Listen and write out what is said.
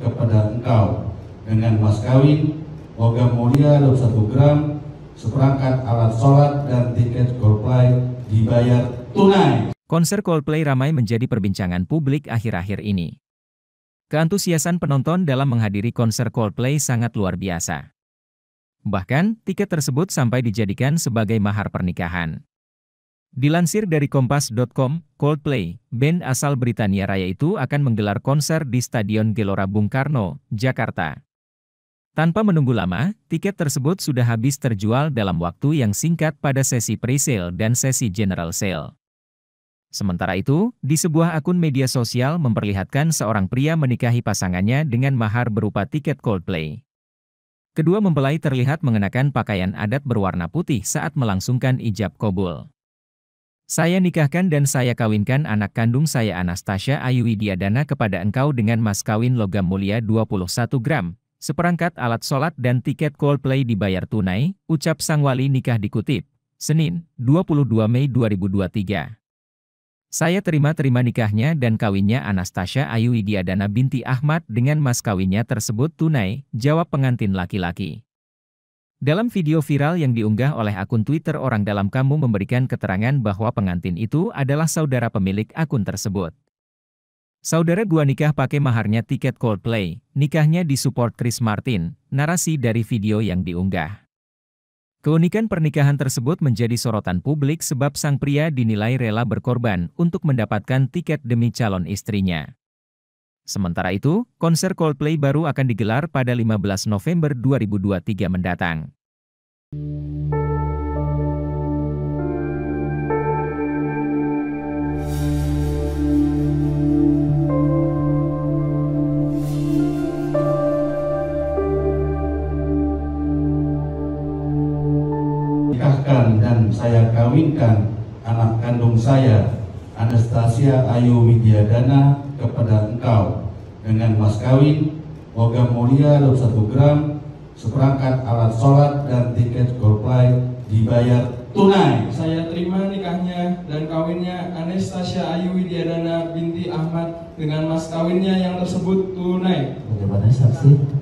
kepada engkau dengan mas kawin, logam mulia 21 gram, seperangkat alat sholat dan tiket Coldplay dibayar tunai. Konser Coldplay ramai menjadi perbincangan publik akhir-akhir ini. Keantusiasan penonton dalam menghadiri konser Coldplay sangat luar biasa. Bahkan, tiket tersebut sampai dijadikan sebagai mahar pernikahan. Dilansir dari Kompas.com, Coldplay, band asal Britania Raya itu akan menggelar konser di Stadion Gelora Bung Karno, Jakarta. Tanpa menunggu lama, tiket tersebut sudah habis terjual dalam waktu yang singkat pada sesi pre-sale dan sesi general sale. Sementara itu, di sebuah akun media sosial memperlihatkan seorang pria menikahi pasangannya dengan mahar berupa tiket Coldplay. Kedua mempelai terlihat mengenakan pakaian adat berwarna putih saat melangsungkan ijab kobul. Saya nikahkan dan saya kawinkan anak kandung saya Anastasia Ayu Widiadana kepada engkau dengan mas kawin logam mulia 21 gram, seperangkat alat sholat dan tiket Coldplay dibayar tunai, ucap sang wali nikah dikutip. Senin, 22 Mei 2023. Saya terima-terima nikahnya dan kawinnya Anastasia Ayu Widiadana binti Ahmad dengan mas kawinnya tersebut tunai, jawab pengantin laki-laki. Dalam video viral yang diunggah oleh akun Twitter orang dalam kamu memberikan keterangan bahwa pengantin itu adalah saudara pemilik akun tersebut. Saudara gua nikah pakai maharnya tiket Coldplay, nikahnya di support Chris Martin, narasi dari video yang diunggah. Keunikan pernikahan tersebut menjadi sorotan publik sebab sang pria dinilai rela berkorban untuk mendapatkan tiket demi calon istrinya. Sementara itu, konser Coldplay baru akan digelar pada 15 November 2023 mendatang. Nikahkan dan saya kawinkan anak kandung saya Anastasia Ayu Widyadana kepada engkau dengan mas kawin, logam mulia 21 gram, seperangkat alat sholat dan tiket golplay dibayar tunai. Saya terima nikahnya dan kawinnya Anastasia Ayu Widyadana binti Ahmad dengan mas kawinnya yang tersebut tunai. Bagaimana saksi.